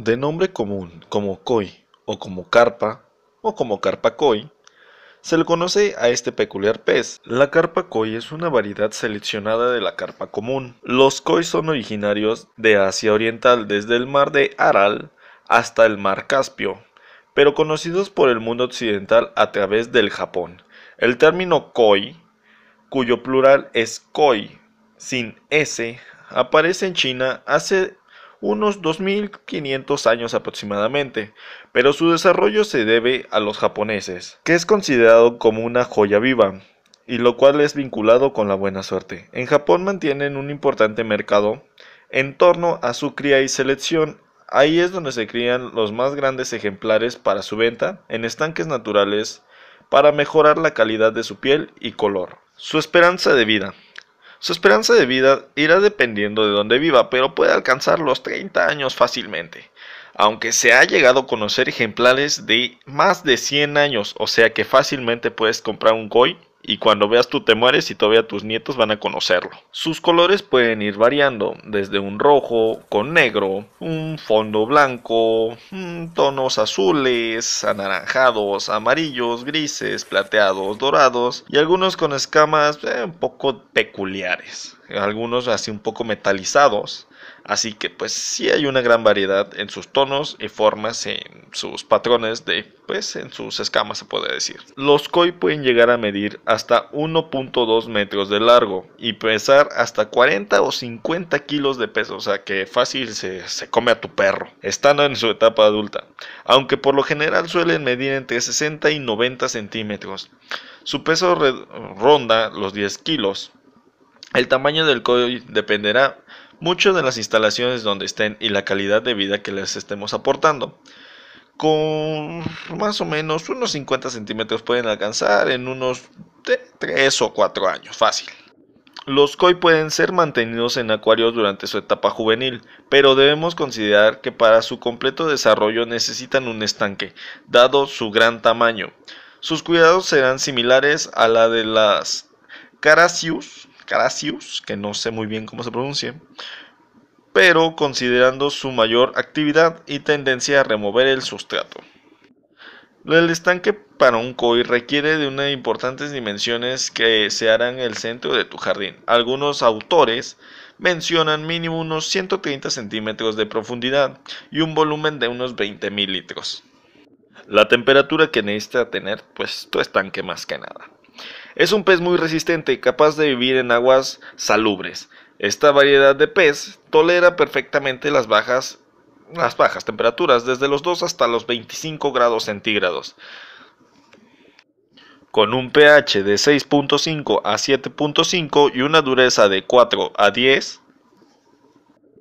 De nombre común como koi o como carpa o como carpa koi, se le conoce a este peculiar pez. La carpa koi es una variedad seleccionada de la carpa común. Los koi son originarios de Asia Oriental desde el mar de Aral hasta el mar Caspio, pero conocidos por el mundo occidental a través del Japón. El término koi, cuyo plural es koi, sin s, aparece en China hace unos 2.500 años aproximadamente, pero su desarrollo se debe a los japoneses, que es considerado como una joya viva, y lo cual es vinculado con la buena suerte. En Japón mantienen un importante mercado en torno a su cría y selección. Ahí es donde se crían los más grandes ejemplares para su venta en estanques naturales para mejorar la calidad de su piel y color. Su esperanza de vida. Su esperanza de vida irá dependiendo de dónde viva, pero puede alcanzar los 30 años fácilmente, aunque se ha llegado a conocer ejemplares de más de 100 años, o sea que fácilmente puedes comprar un koi y cuando veas tú te mueres y todavía tus nietos van a conocerlo. Sus colores pueden ir variando, desde un rojo con negro, un fondo blanco, mm, tonos azules, anaranjados, amarillos, grises, plateados, dorados y algunos con escamas eh, un poco peculiares, algunos así un poco metalizados Así que pues sí hay una gran variedad en sus tonos y formas, en sus patrones de, pues en sus escamas se puede decir. Los koi pueden llegar a medir hasta 1.2 metros de largo y pesar hasta 40 o 50 kilos de peso, o sea que fácil se, se come a tu perro, estando en su etapa adulta, aunque por lo general suelen medir entre 60 y 90 centímetros. Su peso ronda los 10 kilos. El tamaño del koi dependerá Muchos de las instalaciones donde estén y la calidad de vida que les estemos aportando. Con más o menos unos 50 centímetros pueden alcanzar en unos 3 o 4 años, fácil. Los koi pueden ser mantenidos en acuarios durante su etapa juvenil, pero debemos considerar que para su completo desarrollo necesitan un estanque, dado su gran tamaño. Sus cuidados serán similares a la de las Caracius, que no sé muy bien cómo se pronuncia, pero considerando su mayor actividad y tendencia a remover el sustrato. El estanque para un koi requiere de unas importantes dimensiones que se harán el centro de tu jardín. Algunos autores mencionan mínimo unos 130 centímetros de profundidad y un volumen de unos 20 mil litros. La temperatura que necesita tener pues tu estanque más que nada. Es un pez muy resistente y capaz de vivir en aguas salubres. Esta variedad de pez tolera perfectamente las bajas, las bajas temperaturas, desde los 2 hasta los 25 grados centígrados. Con un pH de 6.5 a 7.5 y una dureza de 4 a 10,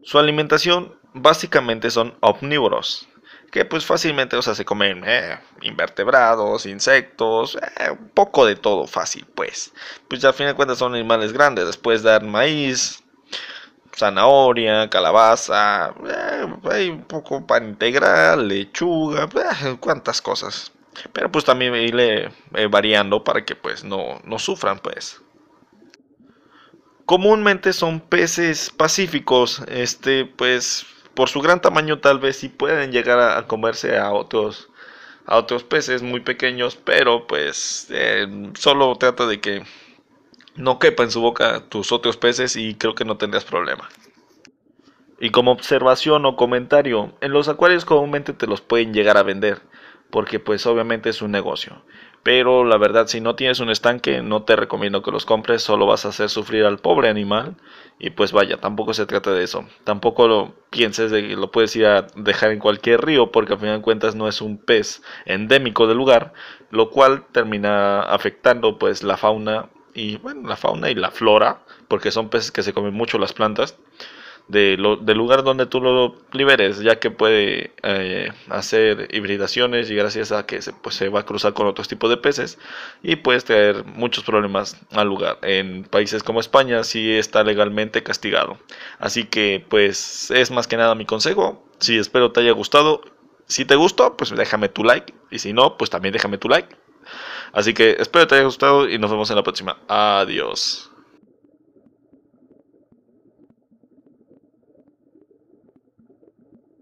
su alimentación básicamente son omnívoros que pues fácilmente, o sea, se comen eh, invertebrados, insectos, eh, un poco de todo fácil, pues. Pues al fin de cuentas son animales grandes, después dar maíz, zanahoria, calabaza, eh, hay un poco pan integral, lechuga, cuantas cosas. Pero pues también irle variando para que pues no, no sufran, pues comúnmente son peces pacíficos. Este, pues, por su gran tamaño tal vez sí pueden llegar a, comerse a otros a otros peces muy pequeños, pero pues eh, solo trata de que no quepa en su boca tus otros peces y creo que no tendrás problema. Y como observación o comentario, en los acuarios comúnmente te los pueden llegar a vender porque pues obviamente es un negocio. Pero la verdad, si no tienes un estanque, no te recomiendo que los compres, solo vas a hacer sufrir al pobre animal. Y pues vaya, tampoco se trata de eso. Tampoco lo pienses de que lo puedes ir a dejar en cualquier río, porque al final de cuentas no es un pez endémico del lugar, lo cual termina afectando pues la fauna y bueno, la fauna y la flora, porque son peces que se comen mucho las plantas de lo, del lugar donde tú lo liberes, ya que puede eh, hacer hibridaciones y gracias a que se, pues, se va a cruzar con otros tipos de peces y puedes tener muchos problemas al lugar. En países como España sí está legalmente castigado. Así que pues es más que nada mi consejo. Si espero te haya gustado. Si te gustó, pues déjame tu like. Y si no, pues también déjame tu like. Así que espero te haya gustado y nos vemos en la próxima. Adiós.